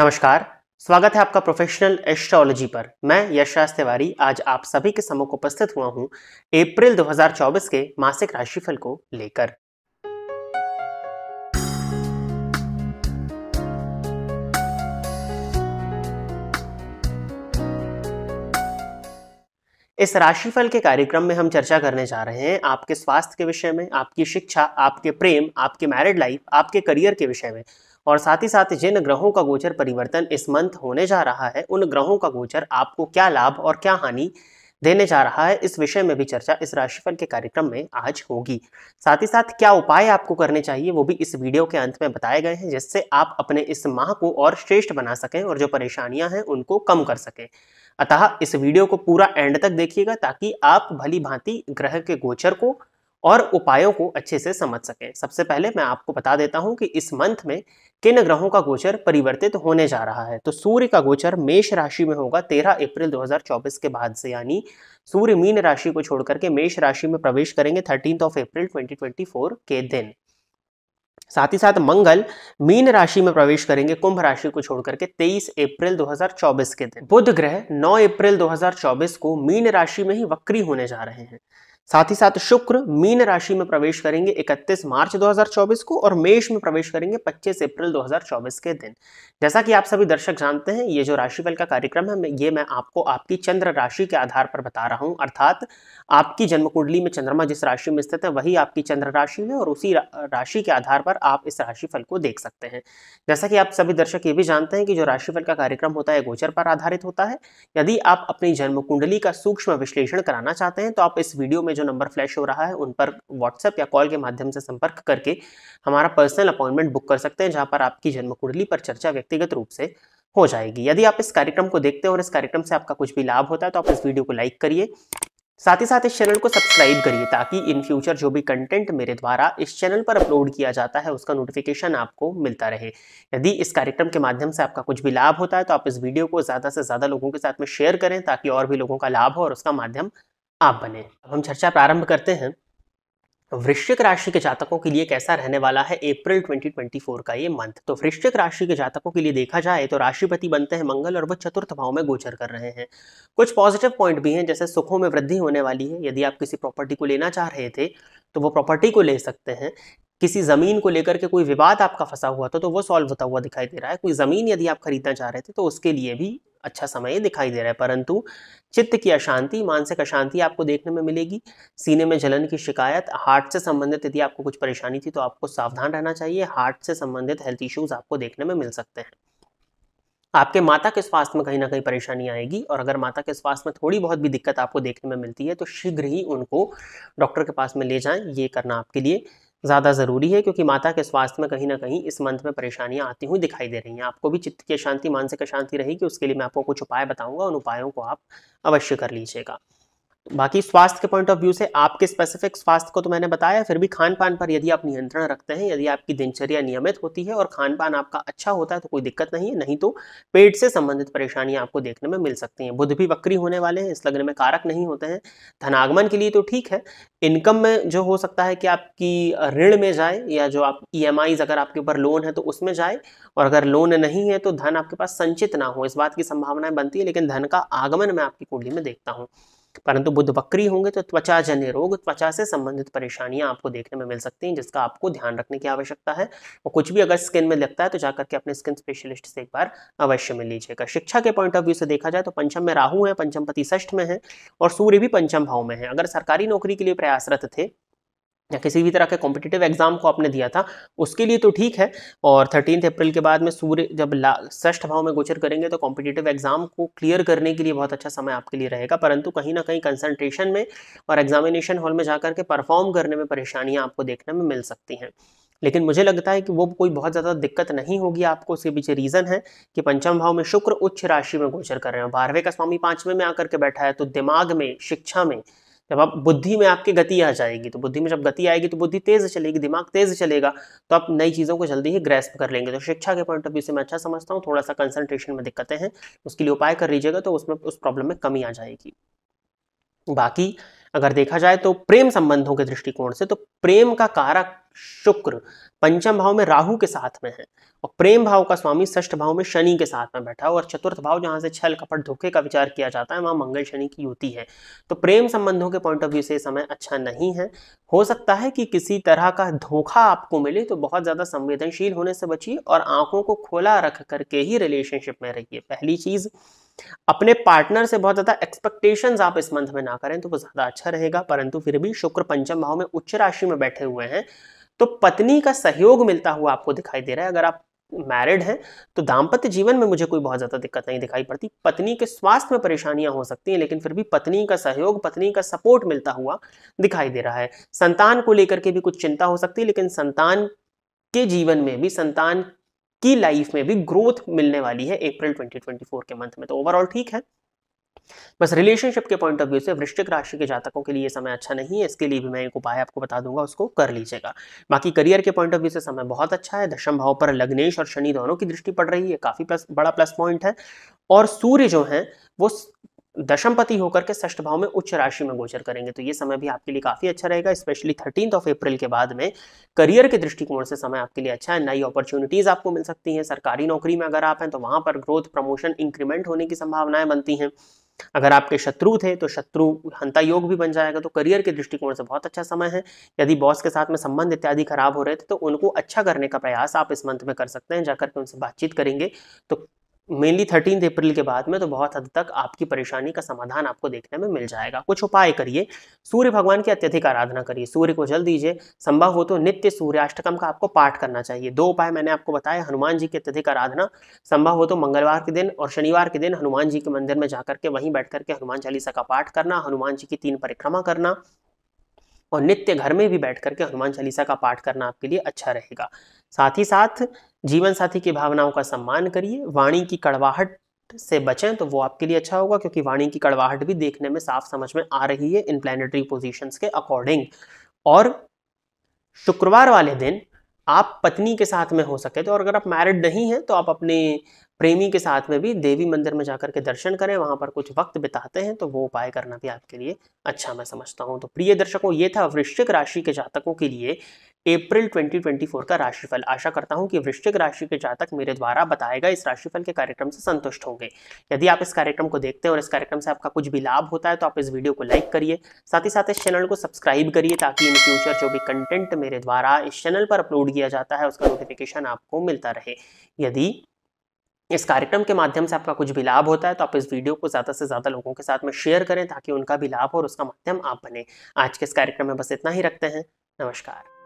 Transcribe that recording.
नमस्कार स्वागत है आपका प्रोफेशनल एस्ट्रोलॉजी पर मैं यशराज तिवारी आज आप सभी के समूह उपस्थित हुआ हूं अप्रैल 2024 के मासिक राशिफल को लेकर इस राशिफल के कार्यक्रम में हम चर्चा करने जा रहे हैं आपके स्वास्थ्य के विषय में आपकी शिक्षा आपके प्रेम आपके मैरिड लाइफ आपके करियर के विषय में और साथ ही साथ जिन ग्रहों का गोचर परिवर्तन इस मंथ होने जा रहा है उन ग्रहों का गोचर आपको क्या लाभ और क्या हानि देने जा रहा है इस विषय में भी चर्चा इस राशिफल के कार्यक्रम में आज होगी साथ ही साथ क्या उपाय आपको करने चाहिए वो भी इस वीडियो के अंत में बताए गए हैं जिससे आप अपने इस माह को और श्रेष्ठ बना सकें और जो परेशानियां हैं उनको कम कर सकें अतः इस वीडियो को पूरा एंड तक देखिएगा ताकि आप भली भांति ग्रह के गोचर को और उपायों को अच्छे से समझ सकें सबसे पहले मैं आपको बता देता हूं कि इस मंथ में किन ग्रहों का गोचर परिवर्तित होने जा रहा है तो सूर्य का गोचर मेष राशि में होगा 13 अप्रैल 2024 के बाद से यानी सूर्य मीन राशि को छोड़कर के मेष राशि में प्रवेश करेंगे थर्टीन ऑफ अप्रैल ट्वेंटी के दिन साथ ही साथ मंगल मीन राशि में प्रवेश करेंगे कुंभ राशि को छोड़कर के 23 अप्रैल 2024 के दिन बुध ग्रह 9 अप्रैल 2024 को मीन राशि में ही वक्री होने जा रहे हैं साथ ही साथ शुक्र मीन राशि में प्रवेश करेंगे 31 मार्च 2024 को और मेष में प्रवेश करेंगे 25 अप्रैल 2024 के दिन जैसा कि आप सभी दर्शक जानते हैं ये जो राशिफल का कार्यक्रम है ये मैं आपको आपकी चंद्र राशि के आधार पर बता रहा हूँ अर्थात आपकी जन्म कुंडली में चंद्रमा जिस राशि में स्थित है वही आपकी चंद्र राशि है और उसी राशि के आधार पर आप इस राशिफल को देख सकते हैं जैसा कि आप सभी दर्शक ये भी जानते हैं कि जो राशिफल का कार्यक्रम होता है गोचर पर आधारित होता है यदि आप अपनी जन्म कुंडली का सूक्ष्म विश्लेषण कराना चाहते हैं तो आप इस वीडियो में जो नंबर फ्लैश हो रहा है उन पर व्हाट्सएप या कॉल के माध्यम से संपर्क करके हमारा पर्सनल अपॉइंटमेंट बुक कर सकते हैं जहाँ पर आपकी जन्म कुंडली पर चर्चा व्यक्तिगत रूप से हो जाएगी यदि आप इस कार्यक्रम को देखते हैं और इस कार्यक्रम से आपका कुछ भी लाभ होता है तो आप इस वीडियो को लाइक करिए साथ ही साथ इस चैनल को सब्सक्राइब करिए ताकि इन फ्यूचर जो भी कंटेंट मेरे द्वारा इस चैनल पर अपलोड किया जाता है उसका नोटिफिकेशन आपको मिलता रहे यदि इस कार्यक्रम के माध्यम से आपका कुछ भी लाभ होता है तो आप इस वीडियो को ज़्यादा से ज़्यादा लोगों के साथ में शेयर करें ताकि और भी लोगों का लाभ हो और उसका माध्यम आप बने अब हम चर्चा प्रारंभ करते हैं वृश्चिक राशि के जातकों के लिए कैसा रहने वाला है अप्रैल 2024 का ये मंथ तो वृश्चिक राशि के जातकों के लिए देखा जाए तो राशिपति बनते हैं मंगल और वह चतुर्थ भाव में गोचर कर रहे हैं कुछ पॉजिटिव पॉइंट भी हैं जैसे सुखों में वृद्धि होने वाली है यदि आप किसी प्रॉपर्टी को लेना चाह रहे थे तो वो प्रॉपर्टी को ले सकते हैं किसी ज़मीन को लेकर के कोई विवाद आपका फंसा हुआ था तो वो सॉल्व होता हुआ दिखाई दे रहा है कोई ज़मीन यदि आप खरीदना चाह रहे थे तो उसके लिए भी अच्छा समय दिखाई दे रहा है परंतु चित्त की अशांति मानसिक अशांति आपको देखने में मिलेगी सीने में जलन की शिकायत हार्ट से संबंधित यदि आपको कुछ परेशानी थी तो आपको सावधान रहना चाहिए हार्ट से संबंधित हेल्थ इश्यूज आपको देखने में मिल सकते हैं आपके माता के स्वास्थ्य में कहीं ना कहीं परेशानी आएगी और अगर माता के स्वास्थ्य में थोड़ी बहुत भी दिक्कत आपको देखने में मिलती है तो शीघ्र ही उनको डॉक्टर के पास में ले जाएं ये करना आपके लिए ज़्यादा ज़रूरी है क्योंकि माता के स्वास्थ्य में कहीं ना कहीं इस मंथ में परेशानियां आती हुई दिखाई दे रही हैं आपको भी चित्त की शांति मानसिक शांति रहेगी उसके लिए मैं आपको कुछ उपाय बताऊंगा उन उपायों को आप अवश्य कर लीजिएगा बाकी स्वास्थ्य के पॉइंट ऑफ व्यू से आपके स्पेसिफिक स्वास्थ्य को तो मैंने बताया फिर भी खान पान पर यदि आप नियंत्रण रखते हैं यदि आपकी दिनचर्या नियमित होती है और खान पान आपका अच्छा होता है तो कोई दिक्कत नहीं है नहीं तो पेट से संबंधित परेशानियां आपको देखने में मिल सकती हैं बुध भी वक्री होने वाले हैं इस लग्न में कारक नहीं होते हैं धनागमन के लिए तो ठीक है इनकम में जो हो सकता है कि आपकी ऋण में जाए या जो आप ई e अगर आपके ऊपर लोन है तो उसमें जाए और अगर लोन नहीं है तो धन आपके पास संचित ना हो इस बात की संभावनाएं बनती है लेकिन धन का आगमन मैं आपकी कुंडली में देखता हूँ परंतु बुध वक्री होंगे तो त्वचा जन्य रोग त्वचा से संबंधित परेशानियां आपको देखने में मिल सकती हैं जिसका आपको ध्यान रखने की आवश्यकता है और कुछ भी अगर स्किन में लगता है तो जाकर के अपने स्किन स्पेशलिस्ट से एक बार अवश्य मिल लीजिएगा शिक्षा के पॉइंट ऑफ व्यू से देखा जाए तो पंचम में राहु है पंचम पति षष्ठ में है और सूर्य भी पंचम भाव में है अगर सरकारी नौकरी के लिए प्रयासरत थे या किसी भी तरह के कॉम्पिटेटिव एग्जाम को आपने दिया था उसके लिए तो ठीक है और थर्टीन अप्रैल के बाद में सूर्य जब ष्ठ भाव में गोचर करेंगे तो कॉम्पिटेटिव एग्जाम को क्लियर करने के लिए बहुत अच्छा समय आपके लिए रहेगा परंतु कहीं ना कहीं कंसंट्रेशन में और एग्जामिनेशन हॉल में जाकर के परफॉर्म करने में परेशानियाँ आपको देखने में मिल सकती हैं लेकिन मुझे लगता है कि वो कोई बहुत ज़्यादा दिक्कत नहीं होगी आपको उसके पीछे रीज़न है कि पंचम भाव में शुक्र उच्च राशि में गोचर कर रहे हैं बारहवें का स्वामी पाँचवें में आकर के बैठा है तो दिमाग में शिक्षा में जब आप बुद्धि में आपकी गति आ जाएगी तो बुद्धि में जब गति आएगी तो बुद्धि तेज चलेगी दिमाग तेज चलेगा तो आप नई चीज़ों को जल्दी ही ग्रेस्प कर लेंगे तो शिक्षा के पॉइंट ऑफ व्यू से मैं अच्छा समझता हूँ थोड़ा सा कंसंट्रेशन में दिक्कतें हैं उसके लिए उपाय कर लीजिएगा तो उसमें उस प्रॉब्लम में कमी आ जाएगी बाकी अगर देखा जाए तो प्रेम संबंधों के दृष्टिकोण से तो प्रेम का कारक शुक्र पंचम भाव में राहु के साथ में है और प्रेम भाव का स्वामी षष्ठ भाव में शनि के साथ में बैठा और चतुर्थ भाव जहां से छल कपट धोखे का विचार किया जाता है वहां मंगल शनि की युति है तो प्रेम संबंधों के पॉइंट ऑफ व्यू से समय अच्छा नहीं है हो सकता है कि किसी तरह का धोखा आपको मिले तो बहुत ज़्यादा संवेदनशील होने से बचिए और आंखों को खोला रख करके ही रिलेशनशिप में रहिए पहली चीज़ अपने पार्टनर से बहुत ज़्यादा एक्सपेक्टेशन आप इस मंथ में ना करें तो वो ज़्यादा अच्छा रहेगा परंतु फिर भी शुक्र पंचम भाव में उच्च राशि में बैठे हुए हैं तो पत्नी का सहयोग मिलता हुआ आपको दिखाई दे रहा है अगर आप मैरिड हैं तो दाम्पत्य जीवन में मुझे कोई बहुत ज़्यादा दिक्कत नहीं दिखाई पड़ती पत्नी के स्वास्थ्य में परेशानियां हो सकती हैं लेकिन फिर भी पत्नी का सहयोग पत्नी का सपोर्ट मिलता हुआ दिखाई दे रहा है संतान को लेकर के भी कुछ चिंता हो सकती है लेकिन संतान के जीवन में भी संतान की लाइफ में भी ग्रोथ मिलने वाली है अप्रैल 2024 के मंथ में तो ओवरऑल ठीक है बस रिलेशनशिप के पॉइंट ऑफ व्यू से वृश्चिक राशि के जातकों के लिए समय अच्छा नहीं है इसके लिए भी मैं एक उपाय आपको बता दूंगा उसको कर लीजिएगा बाकी करियर के पॉइंट ऑफ व्यू से समय बहुत अच्छा है दशम भाव पर लग्नेश और शनि दोनों की दृष्टि पड़ रही है काफ़ी प्लस बड़ा प्लस पॉइंट है और सूर्य जो है वो दशमपति होकर के ष्ठ भाव में उच्च राशि में गोचर करेंगे तो ये समय भी आपके लिए काफ़ी अच्छा रहेगा स्पेशली थर्टीन ऑफ अप्रैल के बाद में करियर के दृष्टिकोण से समय आपके लिए अच्छा है नई अपॉर्चुनिटीज़ आपको मिल सकती हैं सरकारी नौकरी में अगर आप हैं तो वहां पर ग्रोथ प्रमोशन इंक्रीमेंट होने की संभावनाएं बनती हैं अगर आपके शत्रु थे तो शत्रु हंता योग भी बन जाएगा तो करियर के दृष्टिकोण से बहुत अच्छा समय है यदि बॉस के साथ में संबंध इत्यादि खराब हो रहे थे तो उनको अच्छा करने का प्रयास आप इस मंथ में कर सकते हैं जाकर के उनसे बातचीत करेंगे तो मेनली थर्टीन अप्रैल के बाद में तो बहुत हद तक आपकी परेशानी का समाधान आपको देखने में मिल जाएगा कुछ उपाय करिए सूर्य भगवान की अत्यधिक आराधना करिए सूर्य को जल दीजिए संभव हो तो नित्य सूर्याष्टकम का आपको पाठ करना चाहिए दो उपाय मैंने आपको बताया हनुमान जी की अत्यधिक आराधना संभव हो तो मंगलवार के दिन और शनिवार के दिन हनुमान जी के मंदिर में जाकर के वहीं बैठ करके हनुमान चालीसा का पाठ करना हनुमान जी की तीन परिक्रमा करना और नित्य घर में भी बैठ करके हनुमान चालीसा का पाठ करना आपके लिए अच्छा रहेगा साथ ही साथ जीवन साथी की भावनाओं का सम्मान करिए वाणी की कड़वाहट से बचें तो वो आपके लिए अच्छा होगा क्योंकि वाणी की कड़वाहट भी देखने में साफ समझ में आ रही है इन प्लानिटरी पोजीशंस के अकॉर्डिंग और शुक्रवार वाले दिन आप पत्नी के साथ में हो सके तो और अगर आप मैरिड नहीं हैं तो आप अपने प्रेमी के साथ में भी देवी मंदिर में जाकर के दर्शन करें वहां पर कुछ वक्त बिताते हैं तो वो उपाय करना भी आपके लिए अच्छा मैं समझता हूँ तो प्रिय दर्शकों ये था वृश्चिक राशि के जातकों के लिए अप्रैल 2024 का राशिफल आशा करता हूँ कि वृश्चिक राशि के जातक मेरे द्वारा बताएगा इस राशिफल के कार्यक्रम से संतुष्ट होंगे यदि आप इस कार्यक्रम को देखते हैं और इस कार्यक्रम से आपका कुछ भी लाभ होता है तो आप इस वीडियो को लाइक करिए साथ ही साथ इस चैनल को सब्सक्राइब करिए ताकि इन फ्यूचर जो भी कंटेंट मेरे द्वारा इस चैनल पर अपलोड किया जाता है उसका नोटिफिकेशन आपको मिलता रहे यदि इस कार्यक्रम के माध्यम से आपका कुछ भी लाभ होता है तो आप इस वीडियो को ज़्यादा से ज़्यादा लोगों के साथ में शेयर करें ताकि उनका भी लाभ और उसका माध्यम आप बने आज के इस कार्यक्रम में बस इतना ही रखते हैं नमस्कार